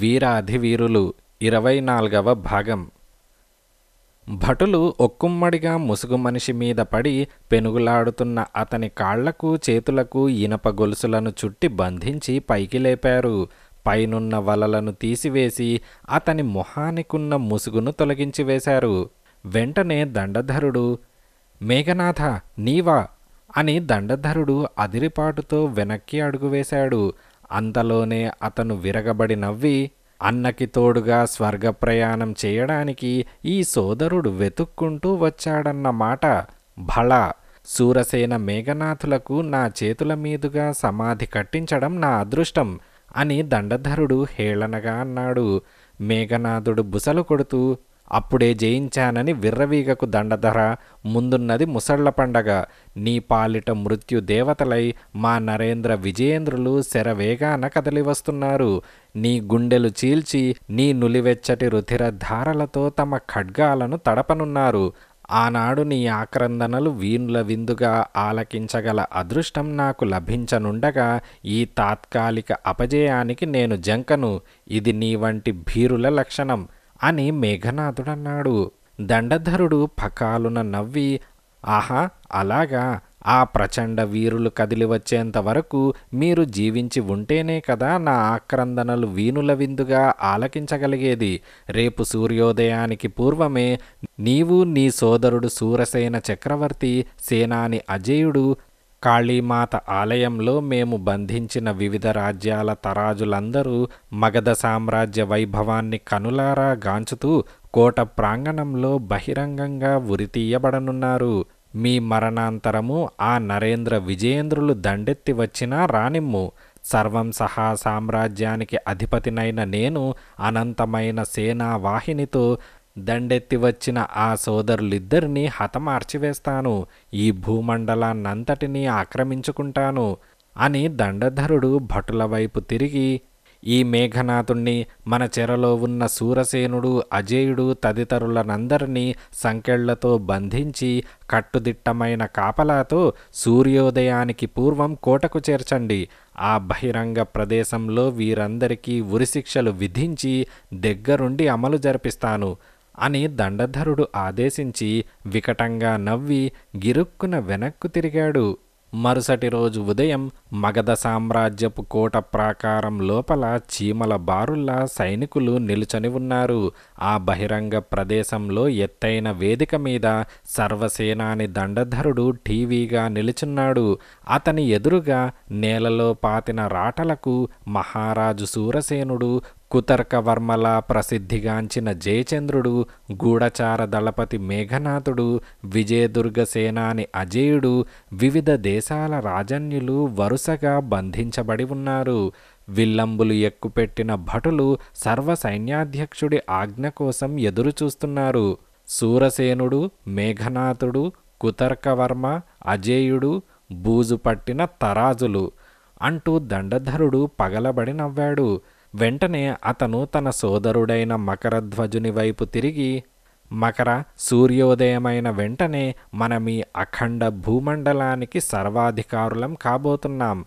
వీరాధివీరులు ఇరవై నాలుగవ భాగం భటులు ఒక్కుమ్మడిగా ముసుగు మనిషి మీద పడి పెనుగులాడుతున్న అతని కాళ్లకు చేతులకు ఇనప గొలుసులను చుట్టి బంధించి పైకి లేపారు పైనున్న వలలను తీసివేసి అతని మొహానికున్న ముసుగును తొలగించి వేశారు వెంటనే దండధరుడు మేఘనాథ నీవా అని దండధరుడు అదిరిపాటుతో వెనక్కి అడుగువేశాడు అంతలోనే అతను విరగబడి నవ్వి అన్నకి తోడుగా స్వర్గ ప్రయాణం చేయడానికి ఈ సోదరుడు వెతుక్కుంటూ వచ్చాడన్న మాట భళ సూరసేన మేఘనాథులకు నా చేతుల మీదుగా సమాధి కట్టించడం నా అదృష్టం అని దండధరుడు హేళనగా అన్నాడు మేఘనాథుడు బుసలు కొడుతూ అప్పుడే జయించానని విర్రవీగకు దండధర ముందున్నది ముసళ్ల పండగ నీ పాలిట మృత్యు దేవతలై మా నరేంద్ర విజయేంద్రులు శరవేగాన కదలి వస్తున్నారు నీ గుండెలు చీల్చి నీ నులివెచ్చటి రుధిర ధారలతో తమ ఖడ్గాలను తడపనున్నారు ఆనాడు నీ ఆక్రందనలు వీణుల విందుగా ఆలకించగల అదృష్టం నాకు లభించనుండగా ఈ తాత్కాలిక అపజయానికి నేను జంకను ఇది నీ వంటి భీరుల లక్షణం అని మేఘనాథుడన్నాడు దండధరుడు పకాలున నవ్వి ఆహా అలాగా ఆ ప్రచండ వీరులు కదిలి వచ్చేంత వరకు మీరు జీవించి ఉంటేనే కదా నా ఆక్రందనలు వీణుల విందుగా ఆలకించగలిగేది రేపు సూర్యోదయానికి పూర్వమే నీవు నీ సోదరుడు సూరసేన చక్రవర్తి సేనాని అజేయుడు కాళీమాత ఆలయంలో మేము బంధించిన వివిధ రాజ్యాల తరాజులందరూ మగధ సామ్రాజ్య వైభవాన్ని కనులారా గాంచుతూ కోట ప్రాంగణంలో బహిరంగంగా ఉరితీయబడనున్నారు మీ మరణాంతరము ఆ నరేంద్ర విజయేంద్రులు దండెత్తి వచ్చినా రానిమ్ము సర్వం సహా సామ్రాజ్యానికి అధిపతినైన నేను అనంతమైన సేనా వాహినితో దండెత్తి వచ్చిన ఆ సోదరులిద్దరినీ హతమార్చివేస్తాను ఈ భూమండలాన్నంతటినీ ఆక్రమించుకుంటాను అని దండధరుడు భటుల వైపు తిరిగి ఈ మేఘనాథుణ్ణి మన చెరలో ఉన్న సూరసేనుడు అజేయుడు తదితరులనందరినీ సంకెళ్లతో బంధించి కట్టుదిట్టమైన కాపలాతో సూర్యోదయానికి పూర్వం కోటకు చేర్చండి ఆ బహిరంగ ప్రదేశంలో వీరందరికీ ఉరిశిక్షలు విధించి దగ్గరుండి అమలు జరిపిస్తాను అని దండధరుడు ఆదేశించి వికటంగా నవ్వి గిరుక్కున వెనక్కు తిరిగాడు మరుసటి రోజు ఉదయం మగధ సామ్రాజ్యపు కోట ప్రాకారం లోపల చీమల బారుల్లా సైనికులు నిలుచని ఉన్నారు ఆ బహిరంగ ప్రదేశంలో ఎత్తైన వేదిక మీద సర్వసేనాని దండధరుడు టీవీగా నిలుచున్నాడు అతని ఎదురుగా నేలలో పాతిన రాటలకు మహారాజు సూరసేనుడు కుతర్కవర్మల ప్రసిద్ధిగాంచిన జయచంద్రుడు గూఢచార దళపతి మేఘనాథుడు విజయదుర్గ సేనాని అజేయుడు వివిధ దేశాల రాజన్యులు వరుసగా బంధించబడి ఉన్నారు విల్లంబులు ఎక్కుపెట్టిన భటులు సర్వ సైన్యాధ్యక్షుడి ఆజ్ఞ కోసం ఎదురుచూస్తున్నారు సూరసేనుడు మేఘనాథుడు కుతర్కవర్మ అజేయుడు బూజు పట్టిన తరాజులు అంటూ దండధరుడు పగలబడి నవ్వాడు వెంటనే అతను తన సోదరుడైన మకరధ్వజుని వైపు తిరిగి మకర సూర్యోదయమైన వెంటనే మనమీ అఖండ భూమండలానికి సర్వాధికారులం కాబోతున్నాం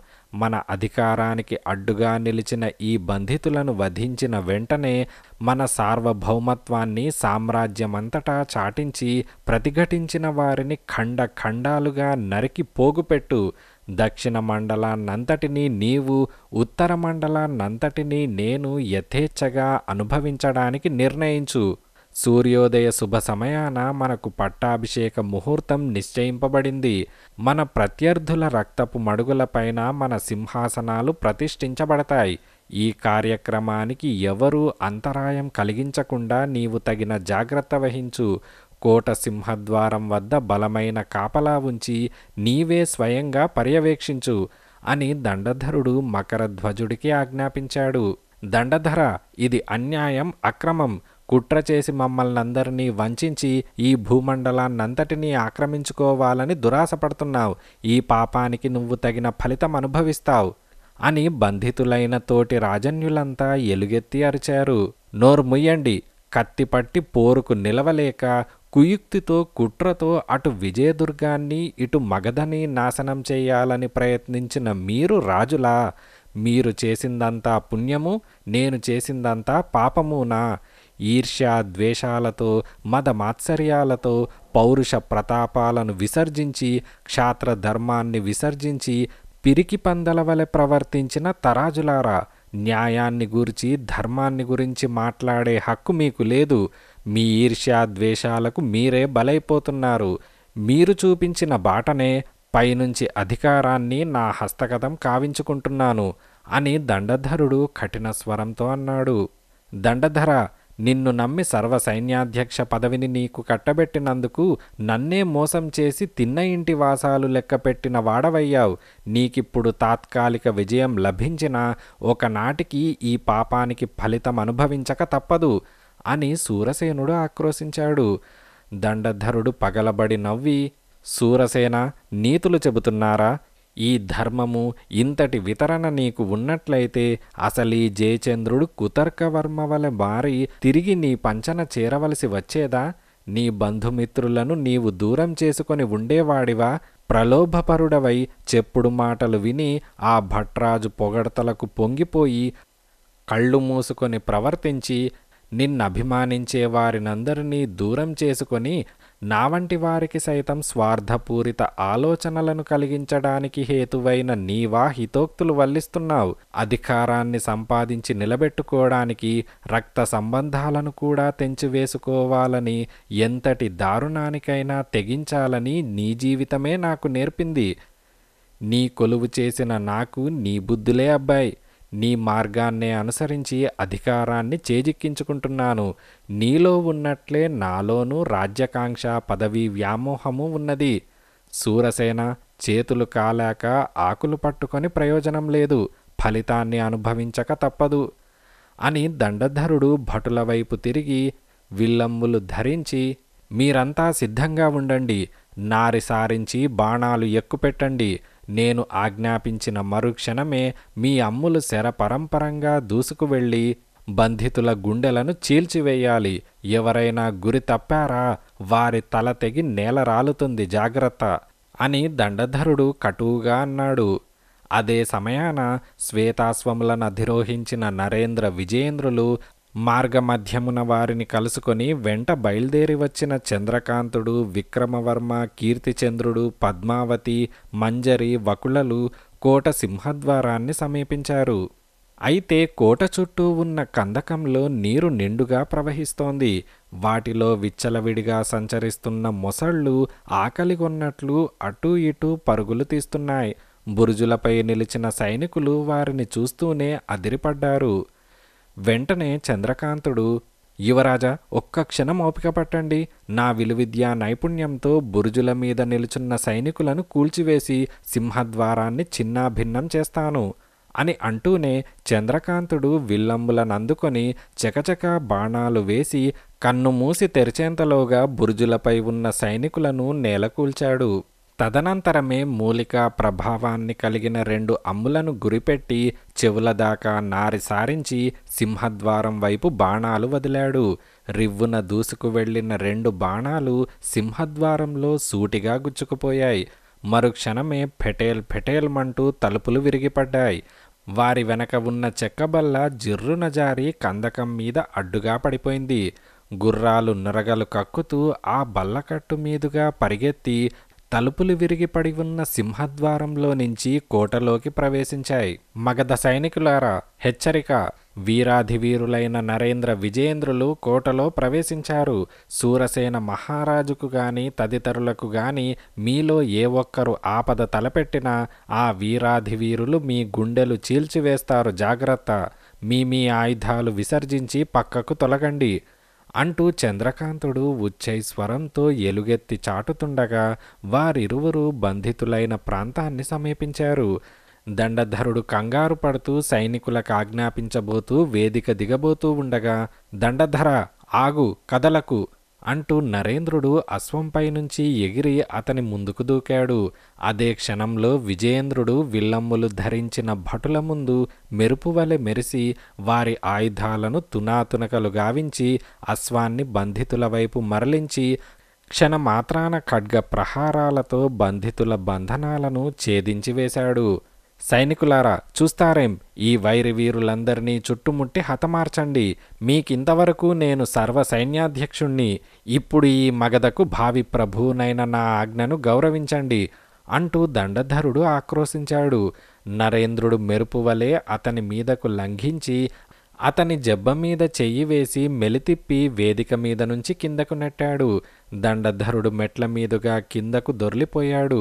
మన అధికారానికి అడ్డుగా నిలిచిన ఈ బంధితులను వధించిన వెంటనే మన సార్వభౌమత్వాన్ని సామ్రాజ్యమంతటా చాటించి ప్రతిఘటించిన వారిని ఖండ ఖండాలుగా నరికి పోగుపెట్టు దక్షిణ మండలాన్నంతటినీ నీవు ఉత్తర మండలాన్నంతటినీ నేను యథేచ్ఛగా అనుభవించడానికి నిర్ణయించు సూర్యోదయ శుభ సమయాన మనకు పట్టాభిషేక ముహూర్తం నిశ్చయింపబడింది మన ప్రత్యర్థుల రక్తపు మడుగులపైన మన సింహాసనాలు ప్రతిష్ఠించబడతాయి ఈ కార్యక్రమానికి ఎవరూ అంతరాయం కలిగించకుండా నీవు తగిన జాగ్రత్త వహించు కోట సింహద్వారం వద్ద బలమైన కాపలా ఉంచి నీవే స్వయంగా పర్యవేక్షించు అని దండధరుడు మకరధ్వజుడికి ఆజ్ఞాపించాడు దండధర ఇది అన్యాయం అక్రమం కుట్ర చేసి మమ్మల్ని అందరినీ వంచి ఈ భూమండలాన్నంతటినీ ఆక్రమించుకోవాలని దురాసపడుతున్నావు ఈ పాపానికి నువ్వు తగిన ఫలితం అనుభవిస్తావు అని బంధితులైన తోటి రాజన్యులంతా ఎలుగెత్తి అరిచారు నోర్ముయ్యండి కత్తిపట్టి పోరుకు నిలవలేక కుయుక్తితో కుట్రతో అటు విజయదుర్గాన్ని ఇటు మగధని నాశనం చేయాలని ప్రయత్నించిన మీరు రాజులా మీరు చేసిందంతా పుణ్యము నేను చేసిందంతా పాపమునా ఈర్ష్య ద్వేషాలతో మద మాత్సర్యాలతో పౌరుష ప్రతాపాలను విసర్జించి క్షాత్ర ధర్మాన్ని విసర్జించి పిరికి పందల వలె ప్రవర్తించిన తరాజులారా న్యాయాన్ని గురించి ధర్మాన్ని గురించి మాట్లాడే హక్కు మీకు లేదు మీ ఈర్ష్యా ద్వేషాలకు మీరే బలైపోతున్నారు మీరు చూపించిన బాటనే పైనుంచి అధికారాన్ని నా హస్తగతం కావించుకుంటున్నాను అని దండధరుడు కఠిన స్వరంతో అన్నాడు దండధర నిన్ను నమ్మి సర్వ సైన్యాధ్యక్ష పదవిని నీకు కట్టబెట్టినందుకు నన్నే మోసం చేసి తిన్న ఇంటి వాసాలు లెక్కపెట్టిన వాడవయ్యావు నీకిప్పుడు తాత్కాలిక విజయం లభించినా ఒకనాటికి ఈ పాపానికి ఫలితం అనుభవించక తప్పదు అని సూరసేనుడు ఆక్రోశించాడు దండధరుడు పగలబడి నవ్వి సూరసేన నీతులు చెబుతున్నారా ఈ ధర్మము ఇంతటి వితరణ నీకు ఉన్నట్లయితే అసలీ జయచంద్రుడు కుతర్కవర్మ వలె బారి తిరిగి నీ పంచన చేరవలసి వచ్చేదా నీ బంధుమిత్రులను నీవు దూరం చేసుకొని ఉండేవాడివా ప్రలోభపరుడవై చెప్పుడు మాటలు విని ఆ భట్రాజు పొగడతలకు పొంగిపోయి కళ్ళు మూసుకొని ప్రవర్తించి నిన్నభిమానించే వారినందరినీ దూరం చేసుకొని నా వంటి వారికి సైతం స్వార్థపూరిత ఆలోచనలను కలిగించడానికి హేతువైన నీవా హితోక్తులు వల్లిస్తున్నావు అధికారాన్ని సంపాదించి నిలబెట్టుకోవడానికి రక్త సంబంధాలను కూడా తెంచివేసుకోవాలని ఎంతటి దారుణానికైనా తెగించాలని నీ జీవితమే నాకు నేర్పింది నీ కొలువు చేసిన నాకు నీ బుద్ధులే అబ్బాయి నీ మార్గాన్నే అనుసరించి అధికారాన్ని చేజిక్కించుకుంటున్నాను నీలో ఉన్నట్లే నాలోనూ రాజ్యాకాంక్ష పదవి వ్యామోహము ఉన్నది సూరసేన చేతులు కాలాక ఆకులు పట్టుకొని ప్రయోజనం లేదు ఫలితాన్ని అనుభవించక తప్పదు అని దండధరుడు భటుల వైపు తిరిగి విల్లంబులు ధరించి మీరంతా సిద్ధంగా ఉండండి నారి సారించి బాణాలు ఎక్కుపెట్టండి నేను ఆజ్ఞాపించిన మరుక్షణమే మీ అమ్ములు శర పరంపరంగా దూసుకు వెళ్ళి బంధితుల గుండెలను చీల్చివేయాలి ఎవరైనా గురి తప్పారా వారి తల తెగి నేల రాలుతుంది జాగ్రత్త అని దండధరుడు కటువుగా అన్నాడు అదే సమయాన శ్వేతాశ్వములను అధిరోహించిన నరేంద్ర విజేంద్రులు మార్గమధ్యమున వారిని కలుసుకొని వెంట బయలుదేరి వచ్చిన చంద్రకాంతుడు విక్రమవర్మ కీర్తిచంద్రుడు పద్మావతి మంజరి వకుళలు కోట సింహద్వారాన్ని సమీపించారు అయితే కోట చుట్టూ ఉన్న కందకంలో నీరు నిండుగా ప్రవహిస్తోంది వాటిలో విచ్చలవిడిగా సంచరిస్తున్న మొసళ్ళు ఆకలిగొన్నట్లు అటూ ఇటూ పరుగులు తీస్తున్నాయి బురుజులపై నిలిచిన సైనికులు వారిని చూస్తూనే అదిరిపడ్డారు వెంటనే చంద్రకాంతుడు యువరాజా ఒక్క క్షణం ఓపిక పట్టండి నా విలువిద్యా నైపుణ్యంతో బురుజుల మీద నిలుచున్న సైనికులను కూల్చివేసి సింహద్వారాన్ని చిన్నాభిన్నం చేస్తాను అని అంటూనే చంద్రకాంతుడు విల్లంబులనందుకొని చకచక బాణాలు వేసి కన్ను మూసి తెరిచేంతలోగా బురుజులపై ఉన్న సైనికులను నేలకూల్చాడు తదనంతరమే మూలిక ప్రభావాన్ని కలిగిన రెండు అమ్ములను గురిపెట్టి చెవుల దాకా నారి సారించి సింహద్వారం వైపు బాణాలు వదిలాడు రివ్వున దూసుకు వెళ్ళిన రెండు బాణాలు సింహద్వారంలో సూటిగా గుచ్చుకుపోయాయి మరుక్షణమే ఫెటేల్ ఫెటేల్మంటూ తలుపులు విరిగిపడ్డాయి వారి వెనక ఉన్న చెక్కబల్ల జిర్రున జారి కందకం మీద అడ్డుగా పడిపోయింది గుర్రాలు నురగలు కక్కుతూ ఆ బల్లకట్టు మీదుగా పరిగెత్తి తలుపులు విరిగి పడి ఉన్న సింహద్వారంలో నుంచి కోటలోకి ప్రవేశించాయి మగధ సైనికులారా హెచ్చరిక వీరాధివీరులైన నరేంద్ర విజేంద్రులు కోటలో ప్రవేశించారు సూరసేన మహారాజుకు గాని తదితరులకు గాని మీలో ఏ ఒక్కరు ఆపద తలపెట్టినా ఆ వీరాధివీరులు మీ గుండెలు చీల్చివేస్తారు జాగ్రత్త మీ మీ ఆయుధాలు విసర్జించి పక్కకు తొలగండి అంటూ చంద్రకాంతుడు ఉచ్చై స్వరంతో ఎలుగెత్తి చాటుతుండగా వారిరువురు బంధితులైన ప్రాంతాన్ని సమీపించారు దండధరుడు కంగారు పడుతూ సైనికులకు ఆజ్ఞాపించబోతూ వేదిక దిగబోతూ ఉండగా దండధర ఆగు కదలకు అంటూ నరేంద్రుడు అశ్వంపై నుంచి ఎగిరి అతని ముందుకు దూకాడు అదే క్షణంలో విజయేంద్రుడు విల్లమ్ములు ధరించిన భటుల ముందు మెరుపువలె మెరిసి వారి ఆయుధాలను తునాతునకలు గావించి అశ్వాన్ని బంధితుల వైపు మరలించి క్షణమాత్రాన ఖడ్గ ప్రహారాలతో బంధితుల బంధనాలను ఛేదించివేశాడు సైనికులారా చూస్తారేం ఈ వైరి వీరులందరినీ చుట్టుముట్టి హతమార్చండి మీకింతవరకు నేను సర్వ సైన్యాధ్యక్షుణ్ణి ఇప్పుడు ఈ మగధకు భావి ప్రభువునైన నా ఆజ్ఞను గౌరవించండి అంటూ దండధరుడు ఆక్రోశించాడు నరేంద్రుడు మెరుపువలే అతని మీదకు లంఘించి అతని జబ్బ మీద చెయ్యి వేసి మెలితిప్పి వేదిక మీద నుంచి కిందకు నెట్టాడు దండధరుడు మెట్ల మీదుగా కిందకు దొర్లిపోయాడు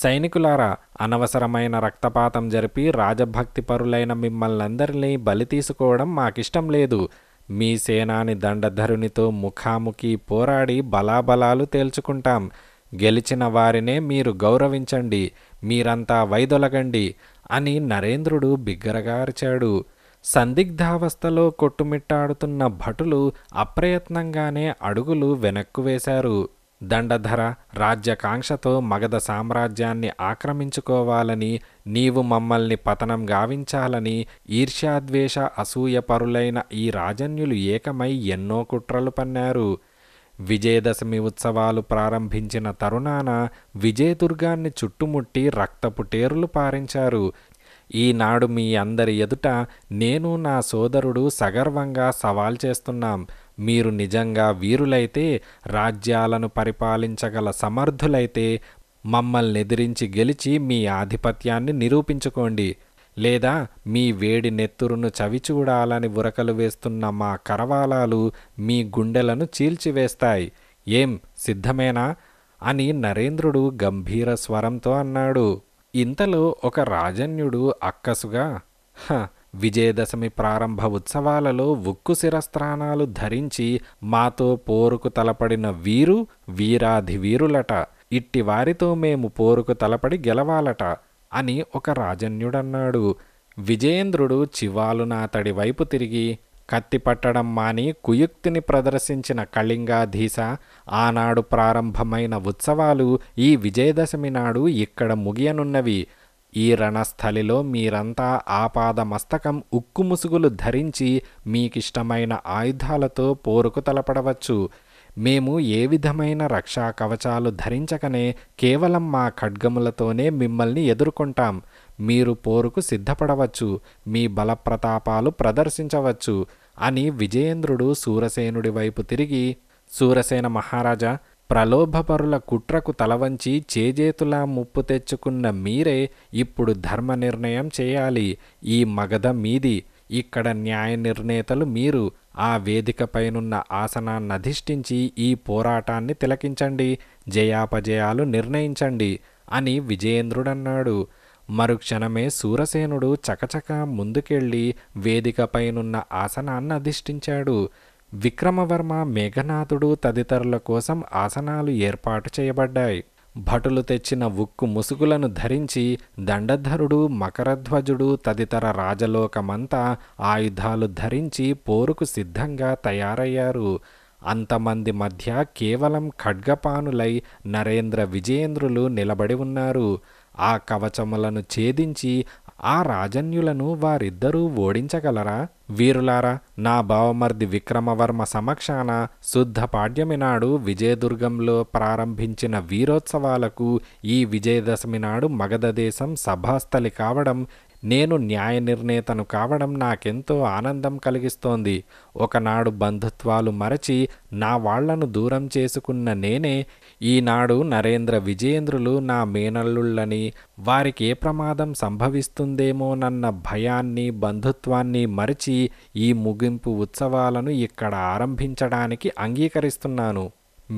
సైనికులారా అనవసరమైన రక్తపాతం జరిపి రాజభక్తి పరులైన మిమ్మల్నందరినీ బలి తీసుకోవడం మాకిష్టం లేదు మీ సేనాని దండధరునితో ముఖాముఖి పోరాడి బలాబలాలు తేల్చుకుంటాం గెలిచిన వారినే మీరు గౌరవించండి మీరంతా వైదొలగండి అని నరేంద్రుడు బిగ్గరగా అరిచాడు సందిగ్ధావస్థలో కొట్టుమిట్టాడుతున్న భటులు అప్రయత్నంగానే అడుగులు వెనక్కు వేశారు దండధర రాజ్యకాంక్షతో మగధ సామ్రాజ్యాన్ని ఆక్రమించుకోవాలని నీవు మమ్మల్ని పతనం గావించాలని ఈర్ష్యాద్వేష అసూయపరులైన ఈ రాజన్యులు ఏకమై ఎన్నో కుట్రలు పన్నారు విజయదశమి ఉత్సవాలు ప్రారంభించిన తరుణాన విజయదుర్గాన్ని చుట్టుముట్టి రక్తపుటేరులు పారించారు ఈనాడు మీ అందరి ఎదుట నేను నా సోదరుడు సగర్వంగా సవాల్ చేస్తున్నాం మీరు నిజంగా వీరులైతే రాజ్యాలను పరిపాలించగల సమర్థులైతే మమ్మల్ని ఎదిరించి గెలిచి మీ ఆధిపత్యాన్ని నిరూపించుకోండి లేదా మీ వేడి నెత్తురును చవిచూడాలని ఉరకలు వేస్తున్న మా కరవాలాలు మీ గుండెలను చీల్చివేస్తాయి ఏం సిద్ధమేనా అని నరేంద్రుడు గంభీర స్వరంతో అన్నాడు ఇంతలో ఒక రాజన్యుడు అక్కసుగా హ విజయదశమి ప్రారంభ ఉత్సవాలలో ఉక్కు శిరస్త్రాణాలు ధరించి మాతో పోరుకు తలపడిన వీరు వీరాధి వీరులట ఇట్టి వారితో మేము పోరుకు తలపడి గెలవాలట అని ఒక రాజన్యుడన్నాడు విజయేంద్రుడు చివాలున అతడి వైపు తిరిగి కత్తి పట్టడం మాని కుయుక్తిని ప్రదర్శించిన కళింగాధీశ ఆనాడు ప్రారంభమైన ఉత్సవాలు ఈ విజయదశమి నాడు ఇక్కడ ముగియనున్నవి ఈ రణస్థలిలో మీరంతా ఆపాద మస్తకం ఉక్కుముసుగులు ధరించి మీకిష్టమైన ఆయుధాలతో పోరుకు తలపడవచ్చు మేము ఏ విధమైన రక్షా కవచాలు ధరించకనే కేవలం మా ఖడ్గములతోనే మిమ్మల్ని ఎదుర్కొంటాం మీరు పోరుకు సిద్ధపడవచ్చు మీ బలప్రతాపాలు ప్రదర్శించవచ్చు అని విజయేంద్రుడు సూరసేనుడి వైపు తిరిగి సూరసేన మహారాజా ప్రలోభపరుల కుట్రకు తలవంచి చేజేతులా ముప్పు తెచ్చుకున్న మీరే ఇప్పుడు ధర్మ నిర్ణయం చేయాలి ఈ మగధ మీది ఇక్కడ న్యాయ నిర్ణేతలు మీరు ఆ వేదికపైనున్న ఆసనాన్ని అధిష్ఠించి ఈ పోరాటాన్ని తిలకించండి జయాపజయాలు నిర్ణయించండి అని విజయేంద్రుడన్నాడు మరుక్షణమే సూరసేనుడు చకచక ముందుకెళ్ళి వేదికపైనున్న ఆసనాన్ని అధిష్ఠించాడు విక్రమవర్మ మేఘనాథుడు తదితరుల కోసం ఆసనాలు ఏర్పాటు చేయబడ్డాయి భటులు తెచ్చిన ఉక్కు ముసుగులను ధరించి దండధరుడు మకరధ్వజుడు తదితర రాజలోకమంతా ఆయుధాలు ధరించి పోరుకు సిద్ధంగా తయారయ్యారు అంతమంది మధ్య కేవలం ఖడ్గపానులై నరేంద్ర విజయేంద్రులు నిలబడి ఉన్నారు ఆ కవచములను ఛేదించి ఆ రాజన్యులను వారిద్దరూ ఓడించగలరా వీరులారా నా బావమర్ది విక్రమవర్మ సమక్షాన శుద్ధ పాడ్యమి నాడు విజయదుర్గంలో ప్రారంభించిన వీరోత్సవాలకు ఈ విజయదశమి నాడు మగధదేశం సభాస్థలి కావడం నేను న్యాయ నిర్ణేతను కావడం నాకెంతో ఆనందం కలిగిస్తోంది ఒకనాడు బంధుత్వాలు మరచి నా వాళ్లను దూరం చేసుకున్న నేనే ఈనాడు నరేంద్ర విజయేంద్రులు నా మేనల్లుళ్ళని వారికి ఏ ప్రమాదం సంభవిస్తుందేమోనన్న భయాన్ని బంధుత్వాన్ని మరిచి ఈ ముగింపు ఉత్సవాలను ఇక్కడ ఆరంభించడానికి అంగీకరిస్తున్నాను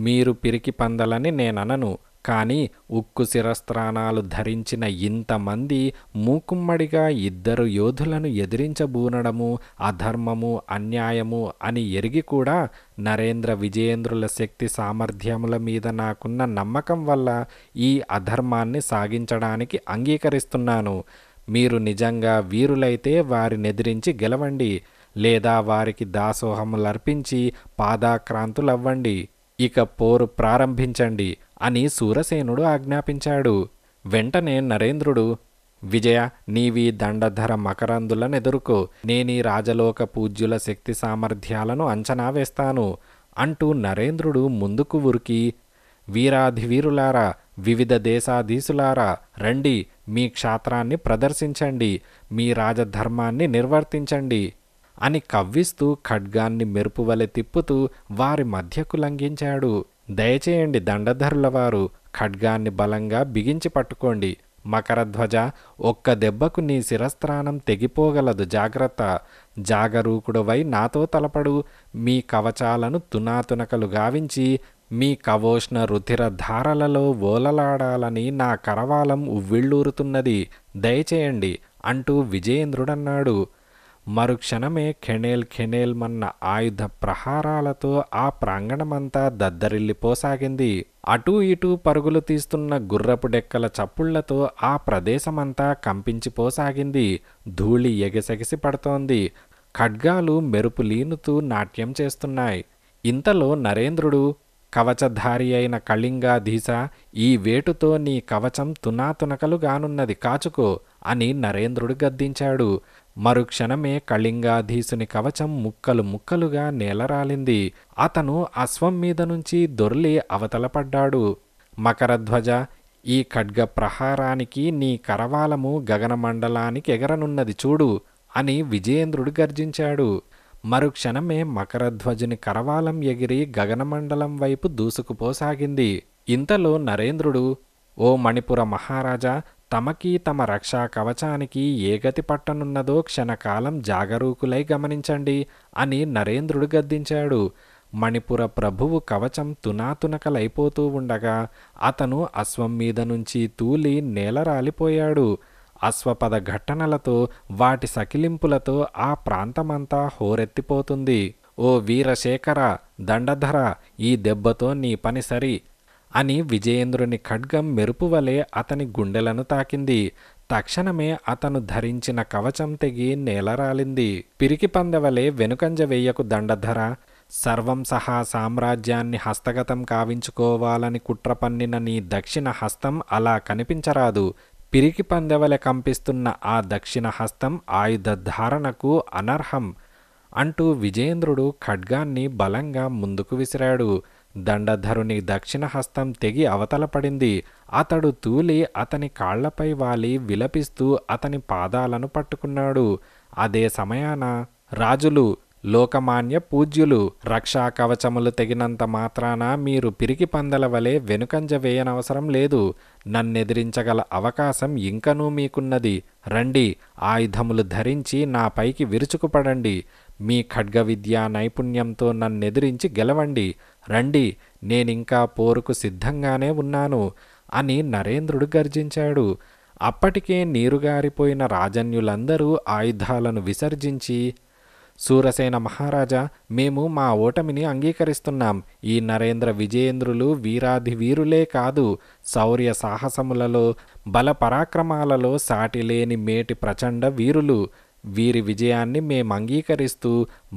మీరు పిరికి పందలని నేనను కానీ ఉక్కు శిరస్త్రాణాలు ధరించిన ఇంతమంది మూకుమ్మడిగా ఇద్దరు యోధులను ఎదిరించబూనడము అధర్మము అన్యాయము అని ఎరిగి కూడా నరేంద్ర విజయేంద్రుల శక్తి సామర్థ్యముల మీద నాకున్న నమ్మకం వల్ల ఈ అధర్మాన్ని సాగించడానికి అంగీకరిస్తున్నాను మీరు నిజంగా వీరులైతే ఎదిరించి గెలవండి లేదా వారికి దాసోహములర్పించి పాదాక్రాంతులవ్వండి ఇక పోరు ప్రారంభించండి అని సూరసేనుడు ఆజ్ఞాపించాడు వెంటనే నరేంద్రుడు విజయ నీవి దండధర ఎదుర్కో నేనీ రాజలోక పూజ్యుల శక్తి సామర్థ్యాలను అంచనా వేస్తాను అంటూ నరేంద్రుడు ముందుకు ఉరికి వీరాధివీరులారా వివిధ దేశాధీసులారా రండి మీ క్షాత్రాన్ని ప్రదర్శించండి మీ రాజధర్మాన్ని నిర్వర్తించండి అని కవ్విస్తూ ఖడ్గాన్ని మెరుపువలె తిప్పుతూ వారి మధ్యకు లంఘించాడు దయచేయండి దండధరుల వారు ఖడ్గాన్ని బలంగా బిగించి పట్టుకోండి మకరధ్వజ ఒక్క దెబ్బకు నీ శిరస్త్రానం తెగిపోగలదు జాగ్రత్త జాగరూకుడవై నాతో తలపడు మీ కవచాలను తునాతునకలు గావించి మీ కవోష్ణ రుధిర ధారలలో ఓలలాడాలని నా కరవాలం ఉవ్విళ్ళూరుతున్నది దయచేయండి అంటూ విజయేంద్రుడన్నాడు మరుక్షణమే ఖెణేల్ మన్న ఆయుధ ప్రహారాలతో ఆ ప్రాంగణమంతా దద్దరిల్లిపోసాగింది అటూ ఇటూ పరుగులు తీస్తున్న గుర్రపు డెక్కల చప్పుళ్లతో ఆ ప్రదేశమంతా కంపించిపోసాగింది ధూళి ఎగసెగసి పడుతోంది ఖడ్గాలు మెరుపు లీనుతూ నాట్యం చేస్తున్నాయి ఇంతలో నరేంద్రుడు కవచధారి అయిన కళింగాధీశ ఈ వేటుతో నీ కవచం తునాతునకలుగానున్నది కాచుకో అని నరేంద్రుడు గద్దించాడు మరుక్షణమే కళింగాధీసుని కవచం ముక్కలు ముక్కలుగా నేలరాలింది అతను అశ్వం మీద నుంచి దొర్లి అవతలపడ్డాడు మకరధ్వజ ఈ ఖడ్గ ప్రహారానికి నీ కరవాలము గగనమండలానికి ఎగరనున్నది చూడు అని విజయేంద్రుడు గర్జించాడు మరుక్షణమే మకరధ్వజుని కరవాలం ఎగిరి గగనమండలం వైపు దూసుకుపోసాగింది ఇంతలో నరేంద్రుడు ఓ మణిపుర మహారాజా తమకి తమ రక్షా కవచానికి ఏ గతి పట్టనున్నదో క్షణకాలం జాగరూకులై గమనించండి అని నరేంద్రుడు గద్దించాడు మణిపుర ప్రభువు కవచం తునాతునకలైపోతూ ఉండగా అతను అశ్వం మీద నుంచి తూలి నేల రాలిపోయాడు అశ్వపద ఘట్టనలతో వాటి సకిలింపులతో ఆ ప్రాంతమంతా హోరెత్తిపోతుంది ఓ వీరశేఖర దండధర ఈ దెబ్బతో నీ పని సరి అని విజయేంద్రుని ఖడ్గం మెరుపు వలె అతని గుండెలను తాకింది తక్షణమే అతను ధరించిన కవచం తెగి నేలరాలింది పిరికి పందెవలే వెనుకంజ వెయ్యకు దండధర సర్వం సహా సామ్రాజ్యాన్ని హస్తగతం కావించుకోవాలని కుట్ర పన్నిన నీ దక్షిణ హస్తం అలా కనిపించరాదు పిరికి పందెవలె కంపిస్తున్న ఆ దక్షిణ హస్తం ఆయుధ ధారణకు అనర్హం అంటూ విజేంద్రుడు ఖడ్గాన్ని బలంగా ముందుకు విసిరాడు దండధరుని దక్షిణ హస్తం తెగి అవతల పడింది అతడు తూలి అతని కాళ్లపై వాలి విలపిస్తూ అతని పాదాలను పట్టుకున్నాడు అదే సమయాన రాజులు లోకమాన్య పూజ్యులు రక్షా కవచములు తెగినంత మాత్రాన మీరు పిరికి పందల వలె వెనుకంజ వేయనవసరం లేదు నన్నెదిరించగల అవకాశం ఇంకనూ మీకున్నది రండి ఆయుధములు ధరించి నా పైకి విరుచుకుపడండి మీ ఖడ్గ విద్యా నైపుణ్యంతో నన్నెదిరించి గెలవండి రండి నేనింకా పోరుకు సిద్ధంగానే ఉన్నాను అని నరేంద్రుడు గర్జించాడు అప్పటికే నీరుగారిపోయిన రాజన్యులందరూ ఆయుధాలను విసర్జించి సూరసేన మహారాజా మేము మా ఓటమిని అంగీకరిస్తున్నాం ఈ నరేంద్ర విజయేంద్రులు వీరాధి వీరులే కాదు శౌర్య సాహసములలో బల పరాక్రమాలలో సాటిలేని మేటి ప్రచండ వీరులు వీరి విజయాన్ని మేము అంగీకరిస్తూ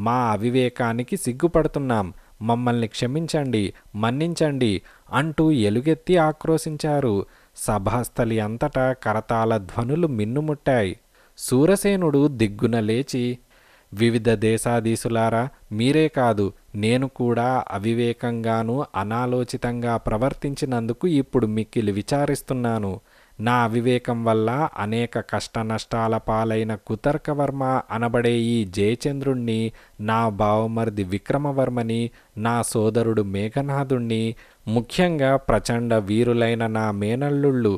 మా అవివేకానికి సిగ్గుపడుతున్నాం మమ్మల్ని క్షమించండి మన్నించండి అంటూ ఎలుగెత్తి ఆక్రోశించారు సభాస్థలి అంతటా కరతాల ధ్వనులు మిన్నుముట్టాయి సూరసేనుడు దిగ్గున లేచి వివిధ దేశాధీశులారా మీరే కాదు నేను కూడా అవివేకంగాను అనాలోచితంగా ప్రవర్తించినందుకు ఇప్పుడు మిక్కిలి విచారిస్తున్నాను నా అవివేకం వల్ల అనేక కష్ట నష్టాల పాలైన కుతర్కవర్మ అనబడే ఈ జయచంద్రుణ్ణి నా బావమర్ది విక్రమవర్మని నా సోదరుడు మేఘనాథుణ్ణి ముఖ్యంగా ప్రచండ వీరులైన నా మేనల్లుళ్ళు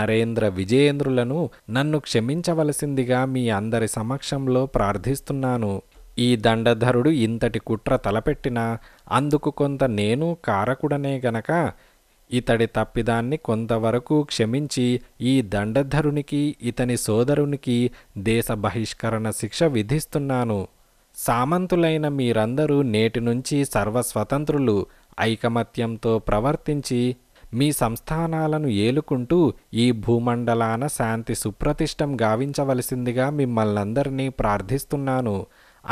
నరేంద్ర విజయేంద్రులను నన్ను క్షమించవలసిందిగా మీ అందరి సమక్షంలో ప్రార్థిస్తున్నాను ఈ దండధరుడు ఇంతటి కుట్ర తలపెట్టినా అందుకు కొంత నేను కారకుడనే గనక ఇతడి తప్పిదాన్ని కొంతవరకు క్షమించి ఈ దండధరునికి ఇతని సోదరునికి దేశ బహిష్కరణ శిక్ష విధిస్తున్నాను సామంతులైన మీరందరూ నేటి నుంచి సర్వస్వతంత్రులు ఐకమత్యంతో ప్రవర్తించి మీ సంస్థానాలను ఏలుకుంటూ ఈ భూమండలాన శాంతి సుప్రతిష్టం గావించవలసిందిగా మిమ్మల్నందరినీ ప్రార్థిస్తున్నాను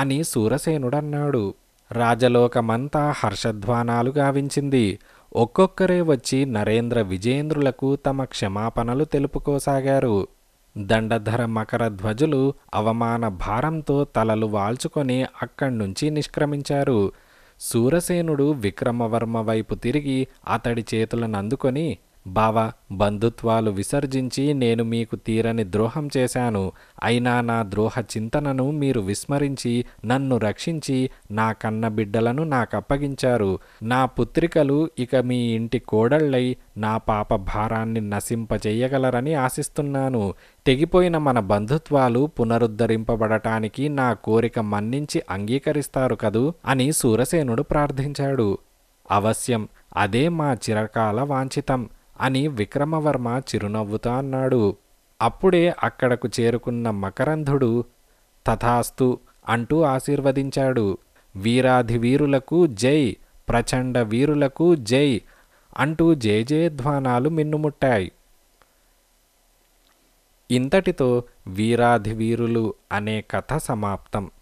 అని సూరసేనుడన్నాడు రాజలోకమంతా హర్షధ్వానాలు గావించింది ఒక్కొక్కరే వచ్చి నరేంద్ర విజేంద్రులకు తమ క్షమాపణలు తెలుపుకోసాగారు దండధర మకర ధ్వజులు అవమాన భారంతో తలలు వాల్చుకొని అక్కడ్నుంచి నిష్క్రమించారు సూరసేనుడు విక్రమవర్మ వైపు తిరిగి అతడి చేతులను అందుకొని బావా బంధుత్వాలు విసర్జించి నేను మీకు తీరని ద్రోహం చేశాను అయినా నా ద్రోహ చింతనను మీరు విస్మరించి నన్ను రక్షించి నా కన్న బిడ్డలను నాకప్పగించారు నా పుత్రికలు ఇక మీ ఇంటి కోడళ్ళై నా పాప భారాన్ని నశింపచేయగలరని ఆశిస్తున్నాను తెగిపోయిన మన బంధుత్వాలు పునరుద్ధరింపబడటానికి నా కోరిక మన్నించి అంగీకరిస్తారు కదూ అని సూరసేనుడు ప్రార్థించాడు అవశ్యం అదే మా చిరకాల వాంఛితం అని విక్రమవర్మ చిరునవ్వుతా అన్నాడు అప్పుడే అక్కడకు చేరుకున్న మకరంధుడు తథాస్తు అంటూ ఆశీర్వదించాడు వీరాధివీరులకు జై ప్రచండ వీరులకు జై అంటూ జయజయధ్వానాలు మిన్నుముట్టాయి ఇంతటితో వీరాధివీరులు అనే కథ సమాప్తం